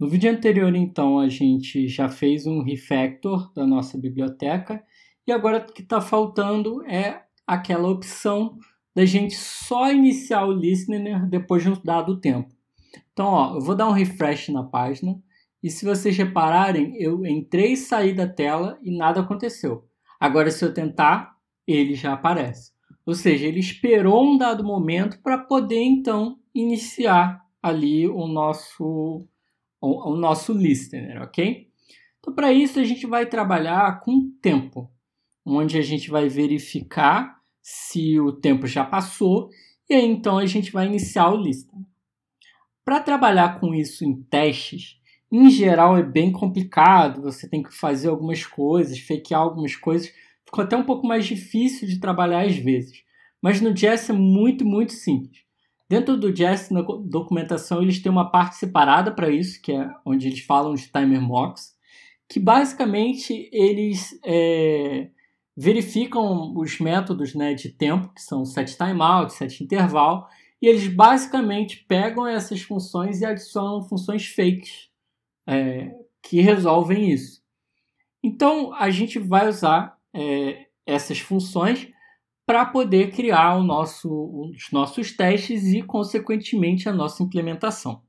No vídeo anterior, então, a gente já fez um refactor da nossa biblioteca e agora o que está faltando é aquela opção da gente só iniciar o listener depois de um dado tempo. Então, ó, eu vou dar um refresh na página e se vocês repararem, eu entrei e saí da tela e nada aconteceu. Agora, se eu tentar, ele já aparece. Ou seja, ele esperou um dado momento para poder então iniciar ali o nosso o, o nosso listener, ok? Então, para isso, a gente vai trabalhar com tempo, onde a gente vai verificar se o tempo já passou e aí então a gente vai iniciar o listener. Para trabalhar com isso em testes, em geral é bem complicado, você tem que fazer algumas coisas, fakear algumas coisas, ficou até um pouco mais difícil de trabalhar às vezes. Mas no Jazz é muito, muito simples. Dentro do Jest, na documentação, eles têm uma parte separada para isso, que é onde eles falam de timer mocks, que basicamente eles é, verificam os métodos né, de tempo, que são set timeout, set interval, e eles basicamente pegam essas funções e adicionam funções fakes é, que resolvem isso. Então a gente vai usar é, essas funções para poder criar nosso, os nossos testes e, consequentemente, a nossa implementação.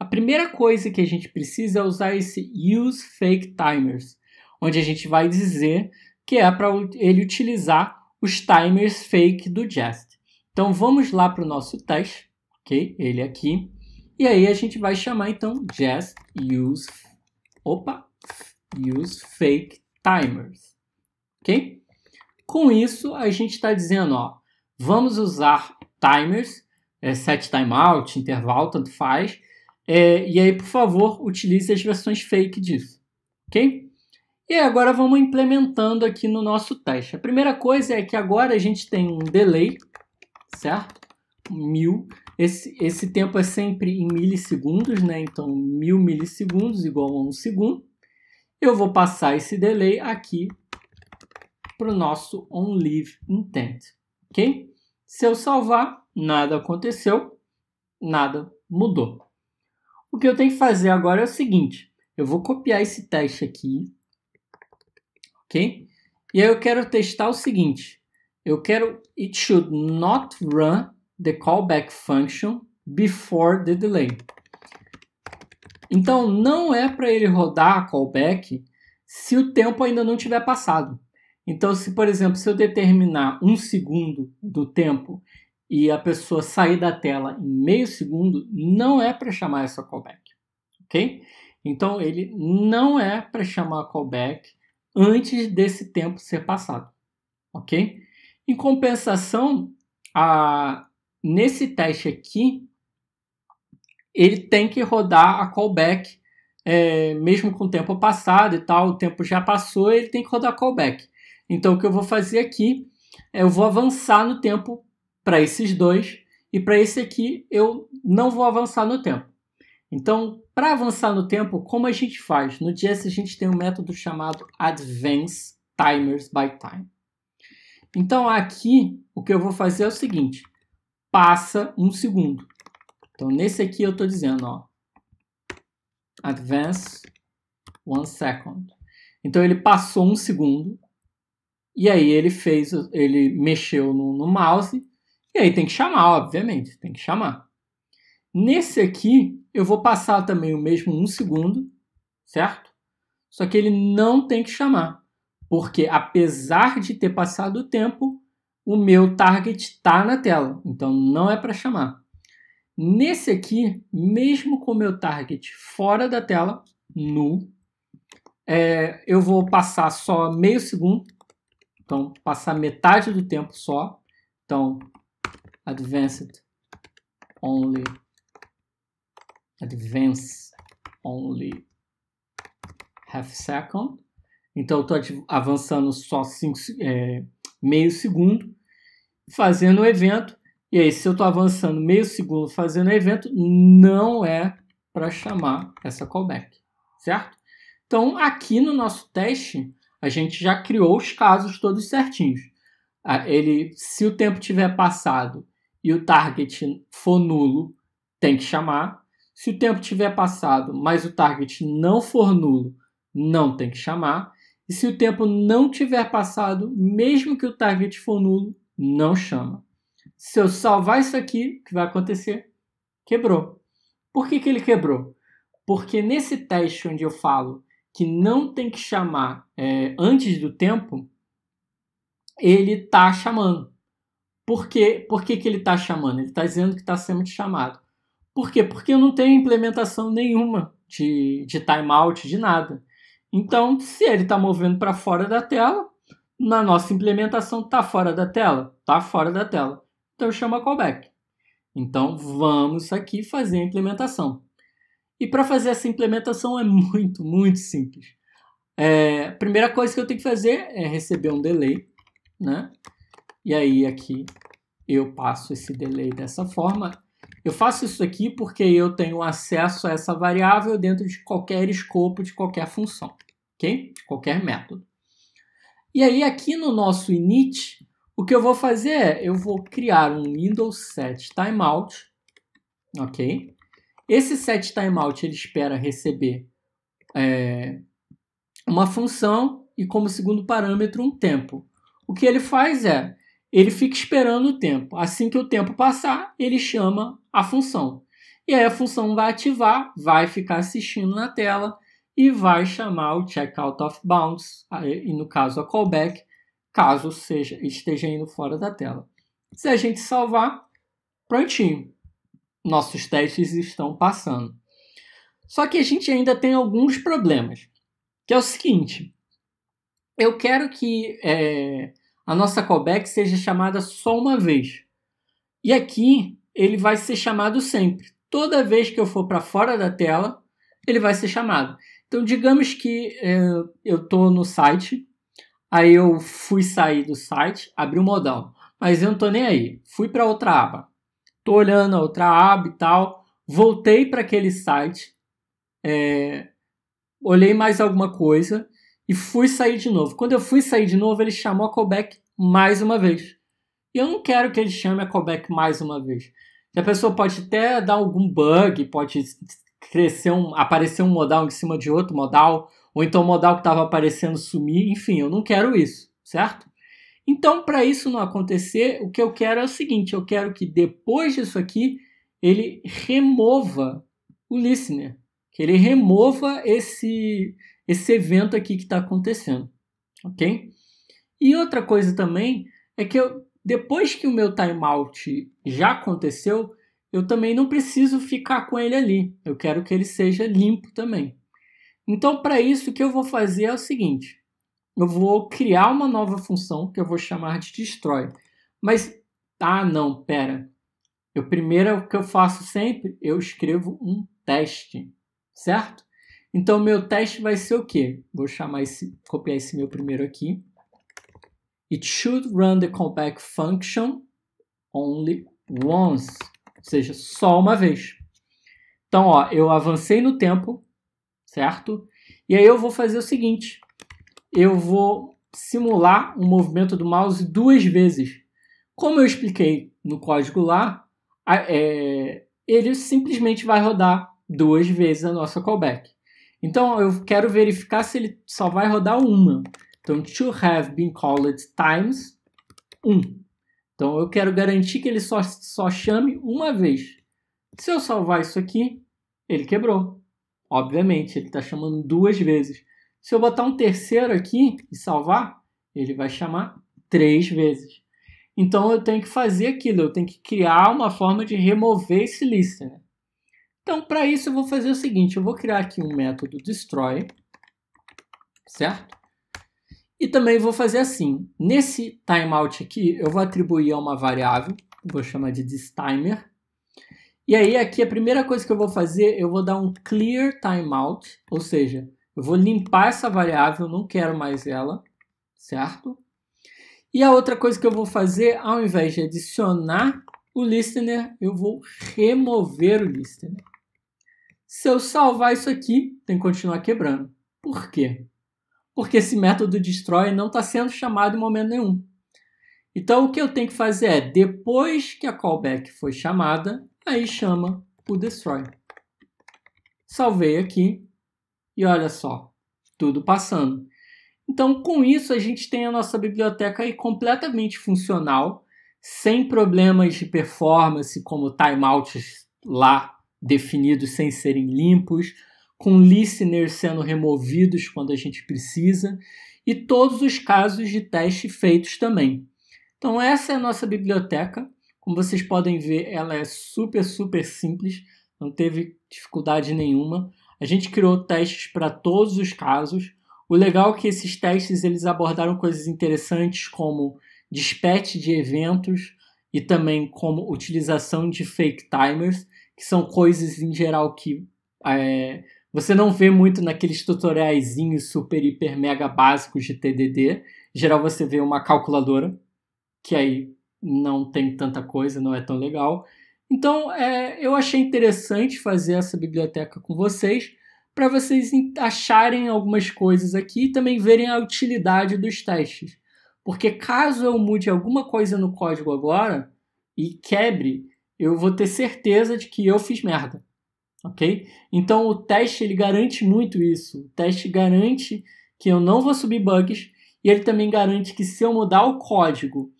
A primeira coisa que a gente precisa é usar esse use fake timers, onde a gente vai dizer que é para ele utilizar os timers fake do Jest. Então vamos lá para o nosso teste, ok? Ele aqui. E aí a gente vai chamar então Jest use, opa, use fake timers, ok? Com isso, a gente está dizendo, ó, vamos usar timers, é, set timeout, intervalo, tanto faz, é, e aí, por favor, utilize as versões fake disso, ok? E agora vamos implementando aqui no nosso teste. A primeira coisa é que agora a gente tem um delay, certo? Mil. Esse, esse tempo é sempre em milissegundos, né? Então, mil milissegundos igual a um segundo. Eu vou passar esse delay aqui para o nosso onLive intent, ok? Se eu salvar, nada aconteceu, nada mudou. O que eu tenho que fazer agora é o seguinte, eu vou copiar esse teste aqui, ok? E aí eu quero testar o seguinte, eu quero it should not run the callback function before the delay. Então, não é para ele rodar a callback se o tempo ainda não tiver passado. Então, se por exemplo, se eu determinar um segundo do tempo e a pessoa sair da tela em meio segundo, não é para chamar essa callback, ok? Então, ele não é para chamar a callback antes desse tempo ser passado, ok? Em compensação, a, nesse teste aqui, ele tem que rodar a callback, é, mesmo com o tempo passado e tal, o tempo já passou, ele tem que rodar a callback. Então o que eu vou fazer aqui é eu vou avançar no tempo para esses dois e para esse aqui eu não vou avançar no tempo. Então, para avançar no tempo, como a gente faz? No dia a gente tem um método chamado advance timers by time. Então aqui o que eu vou fazer é o seguinte, passa um segundo. Então nesse aqui eu estou dizendo, ó, advance one second. Então ele passou um segundo e aí ele fez, ele mexeu no, no mouse, e aí tem que chamar, obviamente, tem que chamar. Nesse aqui, eu vou passar também o mesmo um segundo, certo? Só que ele não tem que chamar, porque apesar de ter passado o tempo, o meu target está na tela, então não é para chamar. Nesse aqui, mesmo com o meu target fora da tela, nu, é, eu vou passar só meio segundo, então, passar metade do tempo só. Então, advanced only advance only half second. Então, eu estou avançando só cinco, é, meio segundo, fazendo o evento. E aí, se eu estou avançando meio segundo fazendo o evento, não é para chamar essa callback, certo? Então, aqui no nosso teste, a gente já criou os casos todos certinhos. Ah, ele, se o tempo tiver passado e o target for nulo, tem que chamar. Se o tempo tiver passado, mas o target não for nulo, não tem que chamar. E se o tempo não tiver passado, mesmo que o target for nulo, não chama. Se eu salvar isso aqui, o que vai acontecer? Quebrou. Por que, que ele quebrou? Porque nesse teste onde eu falo que não tem que chamar é, antes do tempo, ele está chamando. Por quê? Por que, que ele está chamando? Ele está dizendo que está sendo chamado. Por quê? Porque eu não tenho implementação nenhuma de, de timeout, de nada. Então, se ele está movendo para fora da tela, na nossa implementação está fora da tela? Está fora da tela. Então, chama callback. Então, vamos aqui fazer a implementação. E para fazer essa implementação é muito, muito simples. É, a primeira coisa que eu tenho que fazer é receber um delay, né? E aí aqui eu passo esse delay dessa forma. Eu faço isso aqui porque eu tenho acesso a essa variável dentro de qualquer escopo de qualquer função, ok? qualquer método. E aí aqui no nosso init, o que eu vou fazer é, eu vou criar um window set timeout, ok? Esse set timeout ele espera receber é, uma função e como segundo parâmetro um tempo. O que ele faz é, ele fica esperando o tempo. Assim que o tempo passar, ele chama a função. E aí a função vai ativar, vai ficar assistindo na tela e vai chamar o checkout of bounds, e no caso a callback, caso seja esteja indo fora da tela. Se a gente salvar, prontinho nossos testes estão passando. Só que a gente ainda tem alguns problemas, que é o seguinte: eu quero que é, a nossa callback seja chamada só uma vez. E aqui ele vai ser chamado sempre. Toda vez que eu for para fora da tela, ele vai ser chamado. Então, digamos que é, eu estou no site, aí eu fui sair do site, abri o modal, mas eu não estou nem aí, fui para outra aba tô olhando a outra aba e tal, voltei para aquele site, é, olhei mais alguma coisa e fui sair de novo. Quando eu fui sair de novo, ele chamou a callback mais uma vez. E eu não quero que ele chame a callback mais uma vez. A pessoa pode até dar algum bug, pode crescer um, aparecer um modal em cima de outro modal, ou então o modal que estava aparecendo sumir, enfim, eu não quero isso, certo? Então, para isso não acontecer, o que eu quero é o seguinte: eu quero que depois disso aqui ele remova o listener, que ele remova esse, esse evento aqui que está acontecendo, ok? E outra coisa também é que eu, depois que o meu timeout já aconteceu, eu também não preciso ficar com ele ali. Eu quero que ele seja limpo também. Então, para isso, o que eu vou fazer é o seguinte: eu vou criar uma nova função que eu vou chamar de destroy. Mas, ah não, pera. Eu primeiro o que eu faço sempre, eu escrevo um teste, certo? Então meu teste vai ser o quê? Vou chamar esse, copiar esse meu primeiro aqui. It should run the callback function only once, ou seja, só uma vez. Então, ó, eu avancei no tempo, certo? E aí eu vou fazer o seguinte, eu vou simular o movimento do mouse duas vezes. Como eu expliquei no código lá, é, ele simplesmente vai rodar duas vezes a nossa callback. Então eu quero verificar se ele só vai rodar uma. Então, to have been called times 1. Um. Então eu quero garantir que ele só, só chame uma vez. Se eu salvar isso aqui, ele quebrou. Obviamente, ele está chamando duas vezes. Se eu botar um terceiro aqui e salvar, ele vai chamar três vezes. Então eu tenho que fazer aquilo, eu tenho que criar uma forma de remover esse listener. Né? Então para isso eu vou fazer o seguinte, eu vou criar aqui um método destroy, certo? E também vou fazer assim, nesse timeout aqui eu vou atribuir a uma variável, vou chamar de timer. E aí aqui a primeira coisa que eu vou fazer, eu vou dar um clear timeout, ou seja, eu vou limpar essa variável, não quero mais ela, certo? E a outra coisa que eu vou fazer, ao invés de adicionar o listener, eu vou remover o listener. Se eu salvar isso aqui, tem que continuar quebrando. Por quê? Porque esse método destroy não está sendo chamado em momento nenhum. Então, o que eu tenho que fazer é, depois que a callback foi chamada, aí chama o destroy. Salvei aqui e olha só, tudo passando. Então, com isso, a gente tem a nossa biblioteca aí completamente funcional, sem problemas de performance, como timeouts lá definidos sem serem limpos, com listeners sendo removidos quando a gente precisa, e todos os casos de teste feitos também. Então, essa é a nossa biblioteca. Como vocês podem ver, ela é super, super simples, não teve dificuldade nenhuma. A gente criou testes para todos os casos. O legal é que esses testes eles abordaram coisas interessantes como despete de eventos e também como utilização de fake timers, que são coisas em geral que é, você não vê muito naqueles tutoriaizinhos super, hiper, mega básicos de TDD. Em geral você vê uma calculadora, que aí não tem tanta coisa, não é tão legal. Então, é, eu achei interessante fazer essa biblioteca com vocês, para vocês acharem algumas coisas aqui e também verem a utilidade dos testes. Porque caso eu mude alguma coisa no código agora e quebre, eu vou ter certeza de que eu fiz merda. Ok? Então o teste ele garante muito isso. O teste garante que eu não vou subir bugs e ele também garante que se eu mudar o código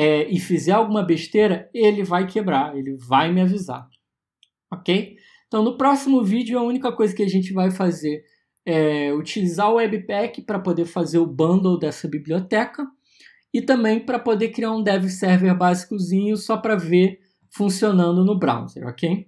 é, e fizer alguma besteira, ele vai quebrar, ele vai me avisar. Ok? Então, no próximo vídeo, a única coisa que a gente vai fazer é utilizar o Webpack para poder fazer o bundle dessa biblioteca e também para poder criar um dev server básicozinho só para ver funcionando no browser, ok?